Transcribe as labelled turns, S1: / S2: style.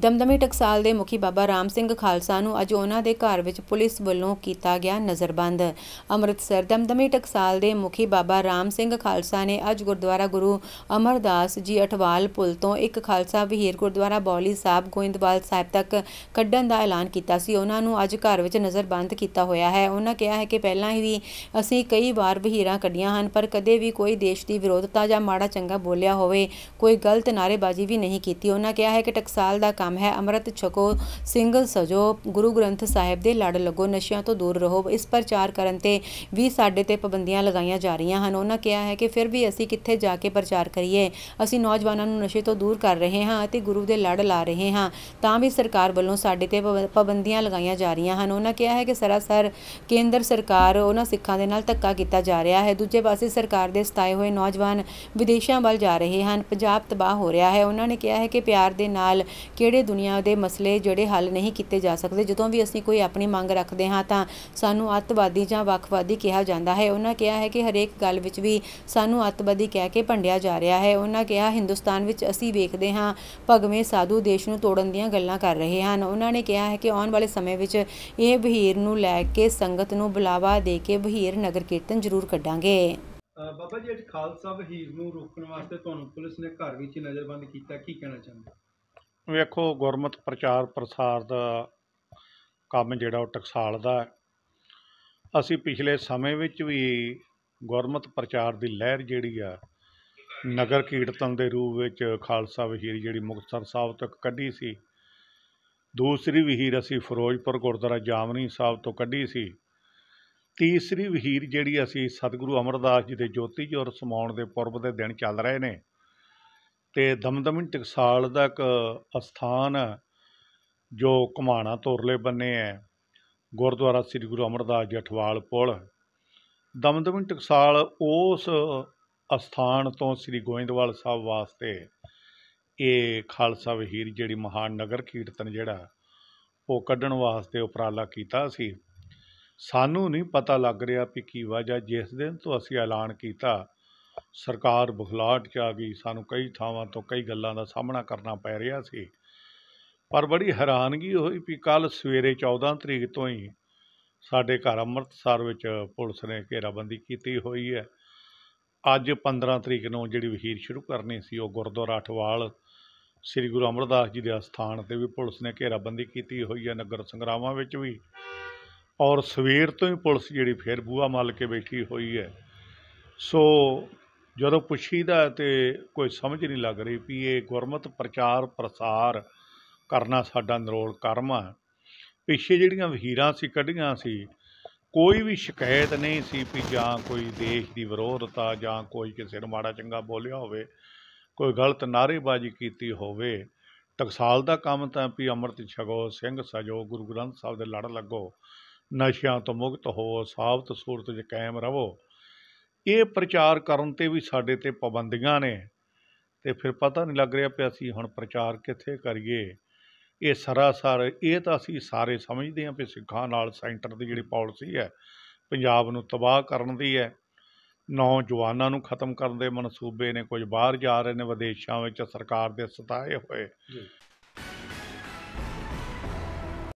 S1: ਦਮਦਮੀ ਟਕਸਾਲ ਦੇ ਮੁਖੀ ਬਾਬਾ ਰਾਮ ਸਿੰਘ ਖਾਲਸਾ ਨੂੰ ਅੱਜ ਉਹਨਾਂ ਦੇ ਘਰ ਵਿੱਚ ਪੁਲਿਸ ਵੱਲੋਂ ਕੀਤਾ ਗਿਆ ਨਜ਼ਰਬੰਦ ਅੰਮ੍ਰਿਤਸਰ ਦਮਦਮੀ ਟਕਸਾਲ ਦੇ ਮੁਖੀ ਬਾਬਾ ਰਾਮ ਸਿੰਘ ਖਾਲਸਾ ਨੇ ਅੱਜ ਗੁਰਦੁਆਰਾ ਗੁਰੂ ਅਮਰਦਾਸ ਜੀ ਅਠਵਾਲ ਪੁਲ ਤੋਂ ਇੱਕ ਖਾਲਸਾ ਵਿਹੇਰ ਗੁਰਦੁਆਰਾ ਬੌਲੀ ਸਾਹਿਬ ਗੋਇੰਦਵਾਲ ਸਾਹਿਬ ਤੱਕ ਕੱਢਣ ਦਾ ਐਲਾਨ ਕੀਤਾ ਸੀ ਉਹਨਾਂ ਨੂੰ ਅੱਜ ਘਰ ਵਿੱਚ ਨਜ਼ਰਬੰਦ ਕੀਤਾ ਹੋਇਆ ਹੈ ਉਹਨਾਂ ਕਿਹਾ ਹੈ ਕਿ ਪਹਿਲਾਂ ਹੀ ਵੀ ਅਸੀਂ ਕਈ ਵਾਰ ਵਹੀਰਾਂ ਕੱਢੀਆਂ ਹਨ ਪਰ ਕਦੇ ਵੀ ਕੋਈ ਦੇਸ਼ ਦੀ ਵਿਰੋਧਤਾ ਜਾਂ ਮਾੜਾ ਚੰਗਾ ਬੋਲਿਆ ਹੋਵੇ ਕੋਈ ਗਲਤ ਨਾਰੇਬਾਜ਼ੀ ਵੀ ਨਹੀਂ ਕੀਤੀ ਉਹਨਾਂ ਕਿਹਾ ਹੈ ਕਿ ਟਕਸਾਲ ਦਾ ਕੰਮ ਨਾਮ ਹੈ ਅਮਰਤ ਛਕੋ ਸਿੰਗਲ ਸਜੋ ਗੁਰੂ ਗ੍ਰੰਥ ਸਾਹਿਬ ਦੇ ਲੜ ਲਗੋ ਨਸ਼ਿਆਂ ਤੋਂ ਦੂਰ ਰਹੋ ਇਸ ਪ੍ਰਚਾਰ ਕਰਨ ਤੇ ਵੀ ਸਾਡੇ ਤੇ ਪਾਬੰਦੀਆਂ ਲਗਾਈਆਂ ਜਾ ਰਹੀਆਂ ਹਨ ਉਹਨਾਂ ਕਿਹਾ ਹੈ ਕਿ ਫਿਰ ਵੀ ਅਸੀਂ ਕਿੱਥੇ ਜਾ ਕੇ ਪ੍ਰਚਾਰ ਕਰੀਏ ਅਸੀਂ ਨੌਜਵਾਨਾਂ ਨੂੰ ਨਸ਼ੇ ਤੋਂ ਦੂਰ ਕਰ ਰਹੇ ਹਾਂ ਅਤੇ ਗੁਰੂ ਦੇ ਲੜ ਲਾ ਰਹੇ ਹਾਂ ਤਾਂ ਵੀ ਸਰਕਾਰ ਵੱਲੋਂ ਸਾਡੇ ਤੇ ਪਾਬੰਦੀਆਂ ਲਗਾਈਆਂ ਜਾ ਰਹੀਆਂ ਹਨ ਉਹਨਾਂ ਕਿਹਾ ਹੈ ਕਿ ਸਰਾਸਰ ਕੇਂਦਰ ਸਰਕਾਰ ਉਹਨਾਂ ਸਿੱਖਾਂ ਦੇ ਨਾਲ ਧੱਕਾ ਕੀਤਾ ਜਾ ਰਿਹਾ ਹੈ ਦੂਜੇ ਪਾਸੇ ਸਰਕਾਰ ਦੇ ਸਤਾਏ ਹੋਏ ਨੌਜਵਾਨ ਵਿਦੇਸ਼ਾਂ ਵੱਲ ਜਾ ਰਹੇ ਹਨ ਪੰਜਾਬ ਤਬਾਹ ਹੋ ਰਿਹਾ ਹੈ ਉਹਨਾਂ ਨੇ ਕਿਹਾ ਹੈ ਕਿ ਪਿਆਰ ਦੇ ਨਾਲ ਕਿਹੜੇ ਸਾਰੇ ਦੁਨੀਆ ਦੇ ਮਸਲੇ ਜਿਹੜੇ ਹੱਲ ਨਹੀਂ ਕੀਤੇ ਜਾ ਸਕਦੇ ਜਦੋਂ ਵੀ ਅਸੀਂ ਕੋਈ ਆਪਣੀ ਮੰਗ ਰੱਖਦੇ ਹਾਂ ਤਾਂ ਸਾਨੂੰ ਅੱਤਵਾਦੀ ਜਾਂ ਵੱਖਵਾਦੀ ਕਿਹਾ ਜਾਂਦਾ ਹੈ ਉਹਨਾਂ ਕਿਹਾ ਹੈ ਕਿ ਹਰੇਕ ਗੱਲ ਵਿੱਚ ਵੀ ਸਾਨੂੰ ਅੱਤਵਾਦੀ ਕਹਿ ਕੇ ਭੰਡਿਆ ਜਾ ਰਿਹਾ ਹੈ ਉਹਨਾਂ ਕਿਹਾ ਹਿੰਦੁਸਤਾਨ ਵਿੱਚ ਅਸੀਂ ਵੇਖਦੇ ਹਾਂ ਭਗਵੇਂ ਸਾਧੂ ਦੇਸ਼ ਨੂੰ ਤੋੜਨ ਦੀਆਂ ਗੱਲਾਂ ਕਰ ਰਹੇ ਹਨ ਉਹਨਾਂ ਨੇ ਕਿਹਾ ਹੈ ਕਿ ਆਉਣ ਵਾਲੇ ਸਮੇਂ ਵਿੱਚ ਇਹ ਬਹੀਰ ਨੂੰ ਲੈ ਕੇ ਸੰਗਤ ਨੂੰ ਬੁਲਾਵਾ ਦੇ ਕੇ ਬਹੀਰ ਨਗਰ ਕੀਰਤਨ ਜ਼ਰੂਰ ਕੱਢਾਂਗੇ
S2: ਬਾਬਾ ਜੀ ਅੱਜ ਖਾਲਸਾ ਬਹੀਰ ਨੂੰ ਰੋਕਣ ਵਾਸਤੇ ਤੁਹਾਨੂੰ ਪੁਲਿਸ ਨੇ ਘਰ ਵਿੱਚ ਨਜ਼ਰਬੰਦ ਕੀਤਾ ਕੀ ਕਹਿਣਾ ਚਾਹੁੰਦੇ ਵੇਖੋ ਗੁਰਮਤ ਪ੍ਰਚਾਰ ਪ੍ਰਸਾਰ ਦਾ ਕੰਮ ਜਿਹੜਾ ਉਹ ਟਕਸਾਲ ਦਾ ਅਸੀਂ ਪਿਛਲੇ ਸਮੇਂ ਵਿੱਚ ਵੀ ਗੁਰਮਤ ਪ੍ਰਚਾਰ ਦੀ ਲਹਿਰ ਜਿਹੜੀ ਆ ਨਗਰ ਕੀਰਤਨ ਦੇ ਰੂਪ ਵਿੱਚ ਖਾਲਸਾ ਵਹੀਰ ਜਿਹੜੀ ਮੁਕਤਸਰ ਸਾਹਿਬ ਤੱਕ ਕੱਢੀ ਸੀ ਦੂਸਰੀ ਵਹੀਰ ਅਸੀਂ ਫਿਰੋਜ਼ਪੁਰ ਗੁਰਦੁਆਰਾ ਜਾਮਨੀ ਸਾਹਿਬ ਤੋਂ ਕੱਢੀ ਸੀ ਤੀਸਰੀ ਵਹੀਰ ਜਿਹੜੀ ਅਸੀਂ ਸਤਿਗੁਰੂ ਅਮਰਦਾਸ ਜੀ ਦੇ ਜੋਤੀ ਜੋਰ ਸਮਾਉਣ ਦੇ ਪੁਰਬ ਦੇ ਦਿਨ ਚੱਲ ਰਹੇ ਨੇ ਤੇ ਦਮਦਮੀ ਟਕਸਾਲ ਦਾ ਇੱਕ ਅਸਥਾਨ ਜੋ ਕਮਾਣਾ ਤੋਰਲੇ ਬੰਨੇ ਹੈ ਗੁਰਦੁਆਰਾ ਸ੍ਰੀ ਗੁਰੂ ਅਮਰਦਾਸ ਜਠਵਾਲ ਪੁਲ ਦਮਦਮੀ ਟਕਸਾਲ ਉਸ ਅਸਥਾਨ ਤੋਂ ਸ੍ਰੀ ਗੋਇੰਦਵਾਲ ਸਾਹਿਬ ਵਾਸਤੇ ਇਹ ਖਾਲਸਾ ਵਹੀਰ ਜਿਹੜੀ ਮਹਾਨ ਨਗਰ ਕੀਰਤਨ ਜਿਹੜਾ ਉਹ ਕੱਢਣ ਵਾਸਤੇ ਉਪਰਾਲਾ ਕੀਤਾ ਸੀ ਸਾਨੂੰ ਨਹੀਂ ਪਤਾ ਲੱਗ ਰਿਹਾ ਕਿ ਕੀ ਵਜ੍ਹਾ ਜਿਸ ਦਿਨ ਤੋਂ ਅਸੀਂ ਐਲਾਨ ਕੀਤਾ ਸਰਕਾਰ ਬੁਖਲਾਟ 'ਚ ਆ ਗਈ ਸਾਨੂੰ ਕਈ ਥਾਵਾਂ ਤੋਂ ਕਈ ਗੱਲਾਂ ਦਾ ਸਾਹਮਣਾ ਕਰਨਾ ਪੈ ਰਿਹਾ ਸੀ ਪਰ ਬੜੀ ਹੈਰਾਨਗੀ ਹੋਈ ਕਿ ਕੱਲ ਸਵੇਰੇ 14 ਤਰੀਕ ਤੋਂ ਹੀ ਸਾਡੇ ਘਰ ਅੰਮ੍ਰਿਤਸਰ ਵਿੱਚ ਪੁਲਿਸ ਨੇ ਘੇਰਾਬੰਦੀ ਕੀਤੀ ਹੋਈ ਹੈ ਅੱਜ 15 ਤਰੀਕ ਨੂੰ ਜਿਹੜੀ ਵਹੀਰ ਸ਼ੁਰੂ ਕਰਨੀ ਸੀ ਉਹ ਗੁਰਦੁਆਰਾ ਅਠਵਾਲ ਸ੍ਰੀ ਗੁਰੂ ਅਮਰਦਾਸ ਜੀ ਦੇ ਅਸਥਾਨ ਤੇ ਵੀ ਪੁਲਿਸ ਨੇ ਘੇਰਾਬੰਦੀ ਕੀਤੀ ਹੋਈ ਹੈ ਨਗਰ ਸੰਗਰਾਵਾਂ ਵਿੱਚ ਵੀ ਔਰ ਸਵੇਰ ਤੋਂ ਹੀ ਪੁਲਿਸ ਜਿਹੜੀ ਫੇਰ ਬੂਆ ਮੱਲ ਕੇ ਬੈਠੀ ਹੋਈ ਹੈ ਸੋ ਜਦੋਂ ਪੁੱਛੀਦਾ ਤੇ ਕੋਈ ਸਮਝ ਨਹੀਂ ਲੱਗ ਰਹੀ ਵੀ ਇਹ ਗੁਰਮਤ ਪ੍ਰਚਾਰ ਪ੍ਰਸਾਰ ਕਰਨਾ ਸਾਡਾ ਨਿਰੋਲ ਕਰਮ ਆ ਪਿੱਛੇ ਜਿਹੜੀਆਂ ਵਹੀਰਾਂ ਸੀ ਕੱਢੀਆਂ ਸੀ ਕੋਈ ਵੀ ਸ਼ਿਕਾਇਤ ਨਹੀਂ ਸੀ ਵੀ ਜਾਂ ਕੋਈ ਦੇਸ਼ ਦੀ ਵਿਰੋਧਤਾ ਜਾਂ ਕੋਈ ਕਿਸੇ ਨੂੰ ਮਾੜਾ ਚੰਗਾ ਬੋਲਿਆ ਹੋਵੇ ਕੋਈ ਗਲਤ ਨਾਰੇਬਾਜ਼ੀ ਕੀਤੀ ਹੋਵੇ ਟਕਸਾਲ ਦਾ ਕੰਮ ਤਾਂ ਵੀ ਅੰਮ੍ਰਿਤ ਛਕੋ ਸਿੰਘ ਸਜੋ ਗੁਰੂ ਗ੍ਰੰਥ ਸਾਹਿਬ ਦੇ ਲੜ ਲੱਗੋ ਨਸ਼ਿਆਂ ਤੋਂ ਮੁਕਤ ਹੋ ਸਾਫਤ ਸੂਰਤ 'ਚ ਕਾਇਮ ਰਹੋ ਇਹ ਪ੍ਰਚਾਰ ਕਰਨ ਤੇ ਵੀ ਸਾਡੇ ਤੇ ਪਾਬੰਦੀਆਂ ਨੇ ਤੇ ਫਿਰ ਪਤਾ ਨਹੀਂ ਲੱਗ ਰਿਹਾ ਪਿਆ ਅਸੀਂ ਹੁਣ ਪ੍ਰਚਾਰ ਕਿੱਥੇ ਕਰੀਏ ਇਹ ਸਰਾਸਰ ਇਹ ਤਾਂ ਅਸੀਂ ਸਾਰੇ ਸਮਝਦੇ ਹਾਂ ਕਿ ਸਿੱਖਾਂ ਨਾਲ ਸੈਂਟਰ ਦੀ ਜਿਹੜੀ ਪਾਲਿਸੀ ਹੈ ਪੰਜਾਬ ਨੂੰ ਤਬਾਹ ਕਰਨ ਦੀ ਹੈ ਨੌਜਵਾਨਾਂ ਨੂੰ ਖਤਮ ਕਰਨ ਦੇ ਮਨਸੂਬੇ ਨੇ ਕੁਝ ਬਾਹਰ ਜਾ ਰਹੇ ਨੇ ਵਿਦੇਸ਼ਾਂ ਵਿੱਚ ਸਰਕਾਰ ਦੇ ਸਤਾਏ ਹੋਏ